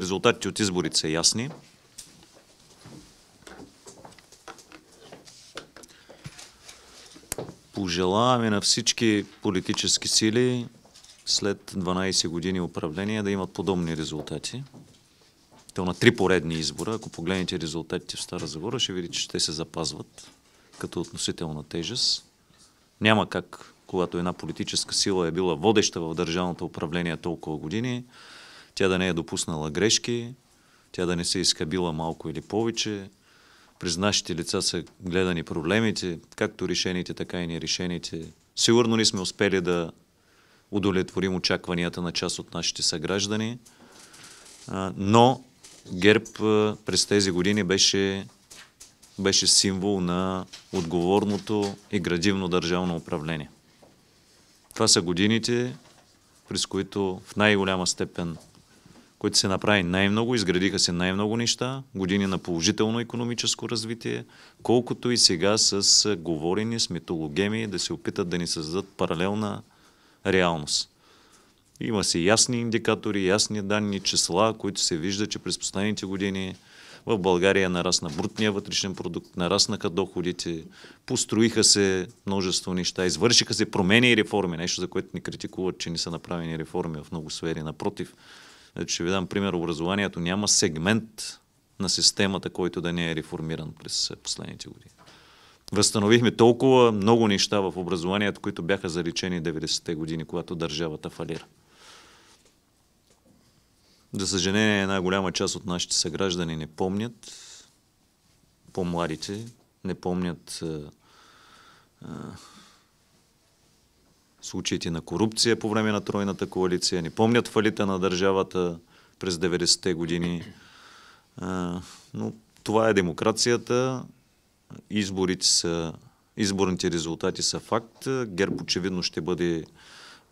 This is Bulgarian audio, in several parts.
Резултатите от изборите са ясни. Пожелаваме на всички политически сили след 12 години управление да имат подобни резултати. То на три поредни избора. Ако погледнете резултатите в Стара Загора, ще видите, че те се запазват като относителна тежест. Няма как, когато една политическа сила е била водеща в държавното управление толкова години, тя да не е допуснала грешки, тя да не се е изкабила малко или повече. През нашите лица са гледани проблемите, както решените, така и нерешените. Сигурно не сме успели да удовлетворим очакванията на част от нашите съграждани, но ГЕРБ през тези години беше, беше символ на отговорното и градивно държавно управление. Това са годините, през които в най-голяма степен което се направи най-много, изградиха се най-много неща, години на положително економическо развитие, колкото и сега с говорени, с митологеми да се опитат да ни създадат паралелна реалност. Има се ясни индикатори, ясни данни, числа, които се вижда, че през последните години в България нарасна брутния вътрешен продукт, нараснаха доходите, построиха се множество неща, извършиха се промени и реформи, нещо за което ни критикуват, че не са направени реформи в много сфери. Напротив, ще ви дам пример. Образованието няма сегмент на системата, който да не е реформиран през е, последните години. Възстановихме толкова много неща в образованието, които бяха заличени 90-те години, когато държавата фалира. За съжаление, една голяма част от нашите съграждани не помнят, по-младите, не помнят е, е, случаите на корупция по време на тройната коалиция, не помнят фалита на държавата през 90-те години. но това е демокрацията. Изборите са, изборните резултати са факт. ГЕРБ очевидно ще бъде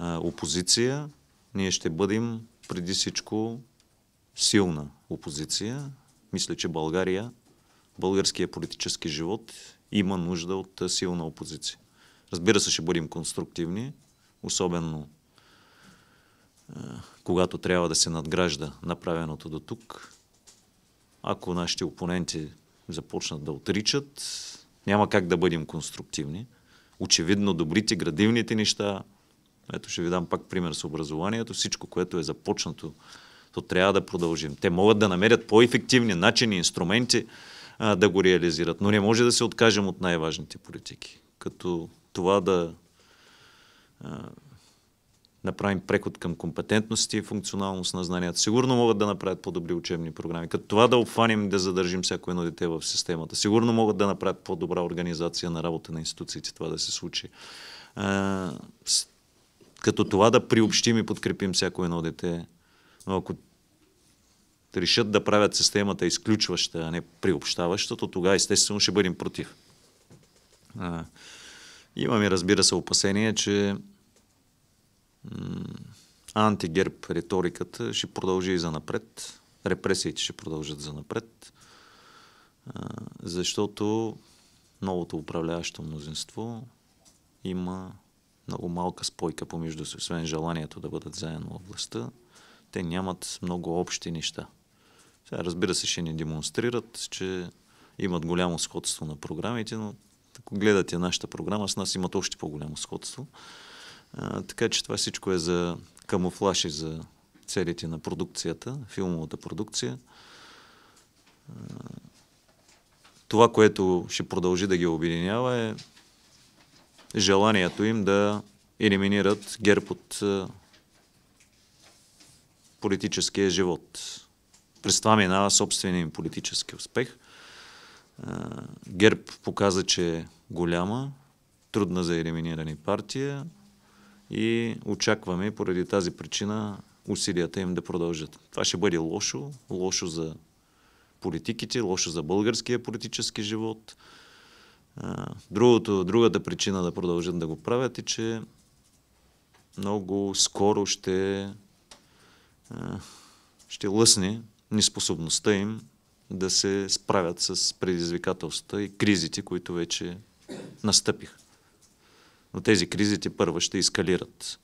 опозиция. Ние ще бъдем преди всичко силна опозиция. Мисля, че България, българския политически живот има нужда от силна опозиция. Разбира се, ще бъдем конструктивни, особено е, когато трябва да се надгражда направеното до тук. Ако нашите опоненти започнат да отричат, няма как да бъдем конструктивни. Очевидно, добрите, градивните неща, ето ще ви дам пак пример с образованието, всичко, което е започнато, то трябва да продължим. Те могат да намерят по-ефективни начини, инструменти а, да го реализират, но не може да се откажем от най-важните политики, като това да а, направим преход към компетентности и функционалност на знанията. Сигурно могат да направят по-добри учебни програми. Като това да обхванем и да задържим всяко едно дете в системата. Сигурно могат да направят по-добра организация на работа на институциите, това да се случи. А, като това да приобщим и подкрепим всяко едно дете. Но ако решат да правят системата изключваща, а не приобщаваща, то тогава естествено ще бъдем против. А, Имаме, разбира се, опасение, че антигерб риториката ще продължи и занапред. Репресиите ще продължат занапред. Защото новото управляващо мнозинство има много малка спойка помежду си, освен желанието да бъдат заедно в властта. Те нямат много общи неща. Сега, разбира се, ще ни демонстрират, че имат голямо сходство на програмите, но гледате нашата програма, с нас имат още по-голямо сходство. А, така че това всичко е за камуфлаж и за целите на продукцията, филмовата продукция. А, това, което ще продължи да ги обединява е желанието им да елиминират герб от политическия живот. През това минава собствения им политически успех – ГЕРБ показа, че е голяма, трудна за елиминиране партия и очакваме поради тази причина усилията им да продължат. Това ще бъде лошо, лошо за политиките, лошо за българския политически живот. Другото, другата причина да продължат да го правят е, че много скоро ще, ще лъсне неспособността им да се справят с предизвикателствата и кризите, които вече настъпиха. Но тези кризите първо ще ескалират.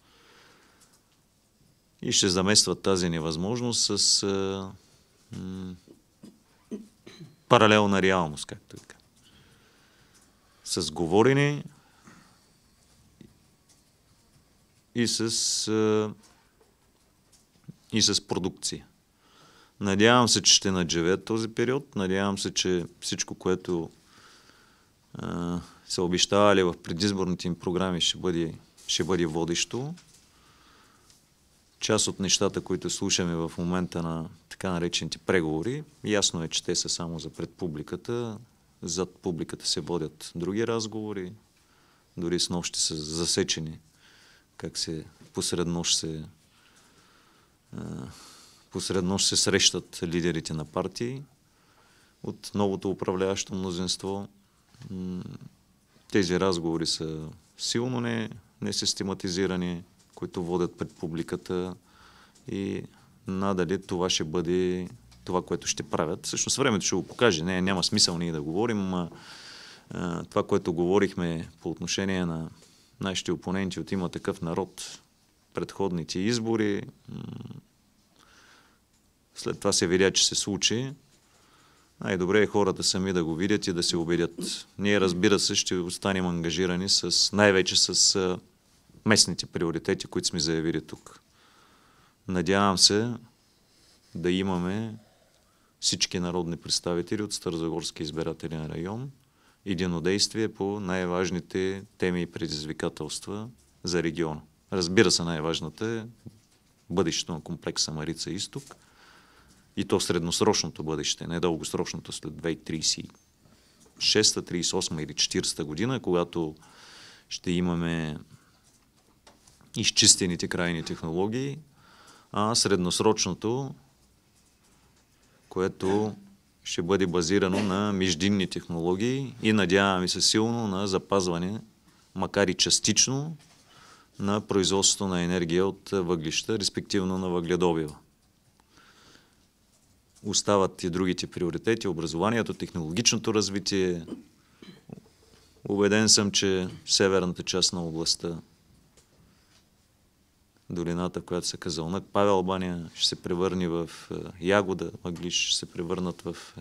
И ще заместват тази невъзможност с а, м- паралелна реалност, както така. С говорене и с, а, и с продукция. Надявам се, че ще надживеят този период. Надявам се, че всичко, което а, са обещавали в предизборните им програми, ще бъде, ще бъде водещо. Част от нещата, които слушаме в момента на така наречените преговори, ясно е, че те са само за пред публиката. Зад публиката се водят други разговори. Дори с нощ са засечени как се посред нощ се а, посредно ще се срещат лидерите на партии от новото управляващо мнозинство. Тези разговори са силно не, несистематизирани, които водят пред публиката и надали това ще бъде това, което ще правят. Всъщност времето ще го покаже. Не, няма смисъл ние да говорим. А, а, това, което говорихме по отношение на нашите опоненти от има такъв народ, предходните избори, след това се видя, че се случи. Най-добре е хората сами да го видят и да се убедят. Ние, разбира се, ще останем ангажирани с, най-вече с местните приоритети, които сме заявили тук. Надявам се да имаме всички народни представители от Старозагорски избирателен район единодействие по най-важните теми и предизвикателства за региона. Разбира се, най-важната е бъдещето на комплекса Марица Изток – и то средносрочното бъдеще, не дългосрочното след 2036, 38 или 40 година, когато ще имаме изчистените крайни технологии, а средносрочното, което ще бъде базирано на междинни технологии и надяваме се силно на запазване, макар и частично, на производството на енергия от въглища, респективно на въгледобива. Остават и другите приоритети, образованието, технологичното развитие. Убеден съм, че северната част на областта, долината, която се на Павел Баня, ще се превърне в е, Ягода, Маглиш ще се превърнат в е,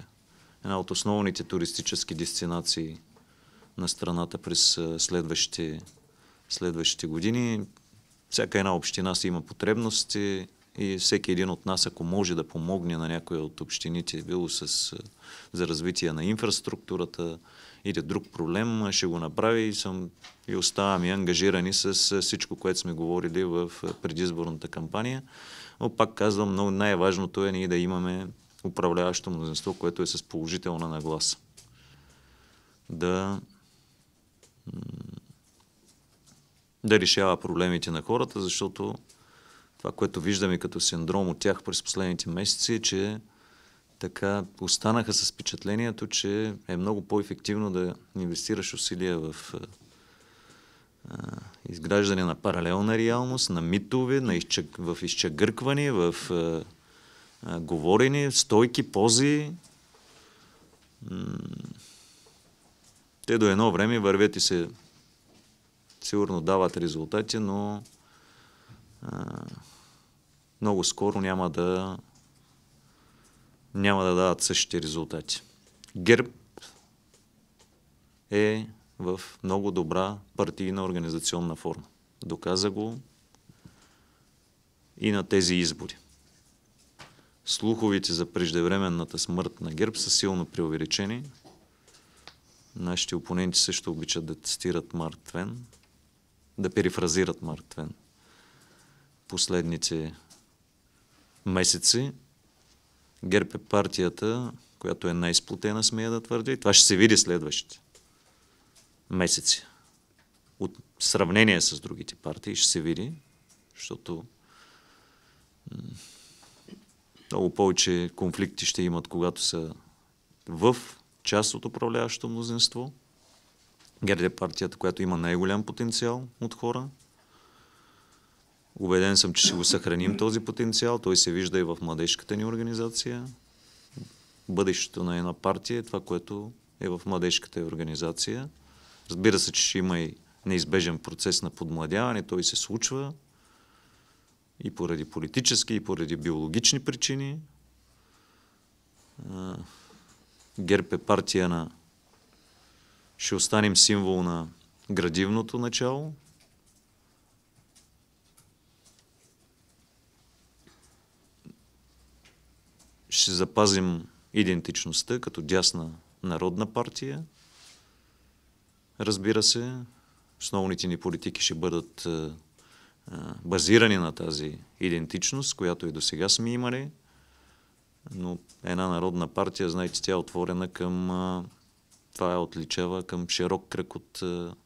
една от основните туристически дестинации на страната през е, следващите, следващите години. Всяка една община си има потребности, и всеки един от нас, ако може да помогне на някоя от общините, било с, за развитие на инфраструктурата или друг проблем, ще го направи и, съм, и оставаме ангажирани с всичко, което сме говорили в предизборната кампания. Но пак казвам, но най-важното е ние да имаме управляващо мнозинство, което е с положителна нагласа. Да да решава проблемите на хората, защото това, което виждаме като синдром от тях през последните месеци е, че така останаха с впечатлението, че е много по-ефективно да инвестираш усилия в а, изграждане на паралелна реалност, на митове, на изчъг... в изчегъркване, в а, а, говорене, стойки, пози. М- те до едно време вървят и се сигурно дават резултати, но много скоро няма да няма да дават същите резултати. ГЕРБ е в много добра партийна организационна форма. Доказа го и на тези избори. Слуховите за преждевременната смърт на ГЕРБ са силно преувеличени. Нашите опоненти също обичат да цитират Марк Твен, да перифразират Марк Твен – последните месеци. ГЕРБ е партията, която е най-сплотена, смея да твърдя. И това ще се види следващите месеци. От сравнение с другите партии ще се види, защото много повече конфликти ще имат, когато са в част от управляващото мнозинство. ГЕРБ е партията, която има най-голям потенциал от хора, Убеден съм, че ще го съхраним този потенциал. Той се вижда и в младежката ни организация. Бъдещето на една партия е това, което е в младежката организация. Разбира се, че ще има и неизбежен процес на подмладяване. Той се случва и поради политически, и поради биологични причини. ГЕРБ е партия на... Ще останем символ на градивното начало, ще запазим идентичността като дясна народна партия. Разбира се, основните ни политики ще бъдат е, е, базирани на тази идентичност, която и до сега сме имали. Но една народна партия, знаете, тя е отворена към е, това е отличава към широк кръг от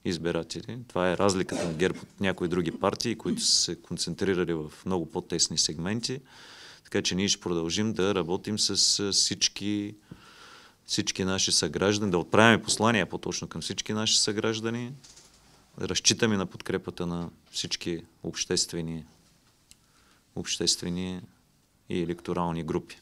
избиратели. Това е разликата на ГЕРБ от някои други партии, които са се концентрирали в много по-тесни сегменти. Така че ние ще продължим да работим с всички, всички наши съграждани, да отправяме послания по-точно към всички наши съграждани. Разчитаме на подкрепата на всички обществени, обществени и електорални групи.